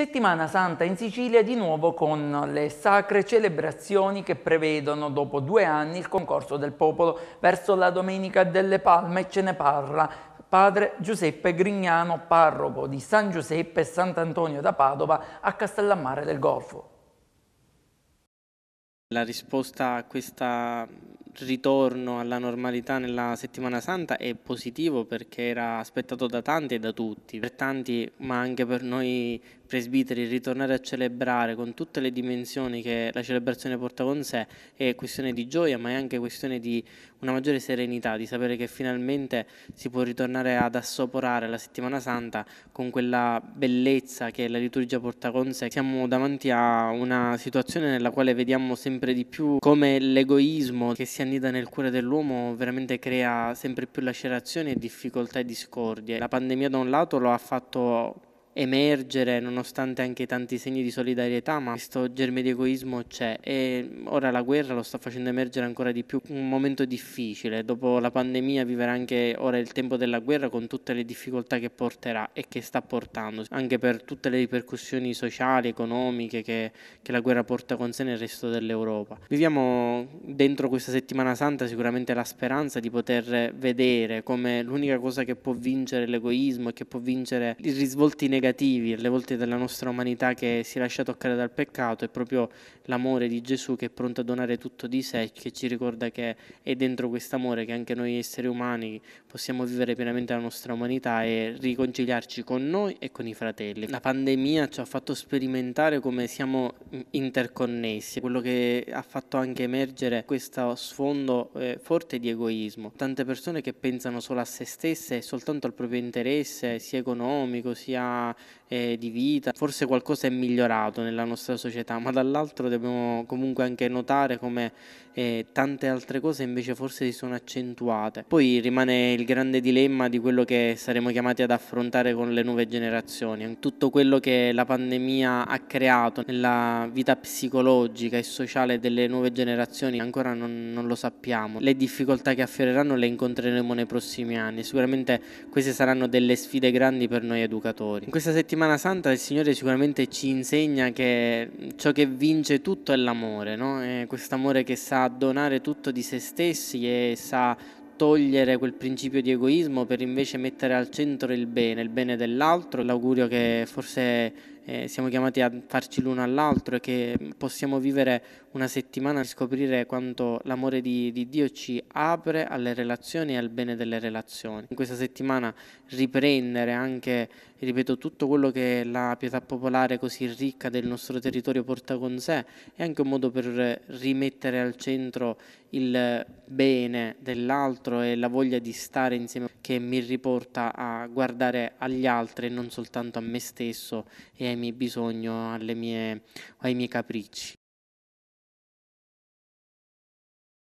Settimana Santa in Sicilia di nuovo con le sacre celebrazioni che prevedono dopo due anni il concorso del popolo verso la Domenica delle Palme ce ne parla padre Giuseppe Grignano, parroco di San Giuseppe e Sant'Antonio da Padova a Castellammare del Golfo. La risposta a questo ritorno alla normalità nella settimana santa è positivo perché era aspettato da tanti e da tutti, per tanti ma anche per noi presbiteri ritornare a celebrare con tutte le dimensioni che la celebrazione porta con sé è questione di gioia, ma è anche questione di una maggiore serenità, di sapere che finalmente si può ritornare ad assoporare la settimana santa con quella bellezza che la liturgia porta con sé. Siamo davanti a una situazione nella quale vediamo sempre di più come l'egoismo che si annida nel cuore dell'uomo veramente crea sempre più lacerazioni e difficoltà e discordie. La pandemia da un lato lo ha fatto emergere nonostante anche tanti segni di solidarietà, ma questo germe di egoismo c'è e ora la guerra lo sta facendo emergere ancora di più, un momento difficile, dopo la pandemia vivere anche ora il tempo della guerra con tutte le difficoltà che porterà e che sta portando, anche per tutte le ripercussioni sociali, economiche che, che la guerra porta con sé nel resto dell'Europa. Viviamo dentro questa settimana santa sicuramente la speranza di poter vedere come l'unica cosa che può vincere l'egoismo e che può vincere i risvolti negativi negativi, alle volte della nostra umanità che si lascia toccare dal peccato, è proprio l'amore di Gesù che è pronto a donare tutto di sé, che ci ricorda che è dentro quest'amore che anche noi esseri umani possiamo vivere pienamente la nostra umanità e riconciliarci con noi e con i fratelli. La pandemia ci ha fatto sperimentare come siamo interconnessi, quello che ha fatto anche emergere questo sfondo eh, forte di egoismo. Tante persone che pensano solo a se stesse e soltanto al proprio interesse, sia economico, sia eh, di vita, forse qualcosa è migliorato nella nostra società, ma dall'altro dobbiamo comunque anche notare come eh, tante altre cose invece forse si sono accentuate. Poi rimane il grande dilemma di quello che saremo chiamati ad affrontare con le nuove generazioni, tutto quello che la pandemia ha creato nella vita psicologica e sociale delle nuove generazioni ancora non, non lo sappiamo, le difficoltà che affioreranno le incontreremo nei prossimi anni, sicuramente queste saranno delle sfide grandi per noi educatori. In questa settimana santa il Signore sicuramente ci insegna che ciò che vince tutto è l'amore, no? È quest'amore che sa donare tutto di se stessi e sa togliere quel principio di egoismo per invece mettere al centro il bene, il bene dell'altro, l'augurio che forse eh, siamo chiamati a farci l'uno all'altro e che possiamo vivere una settimana e scoprire quanto l'amore di, di Dio ci apre alle relazioni e al bene delle relazioni. In questa settimana riprendere anche, ripeto, tutto quello che la pietà popolare così ricca del nostro territorio porta con sé è anche un modo per rimettere al centro il bene dell'altro e la voglia di stare insieme che mi riporta a guardare agli altri e non soltanto a me stesso e ai miei bisogni o, mie, ai miei capricci.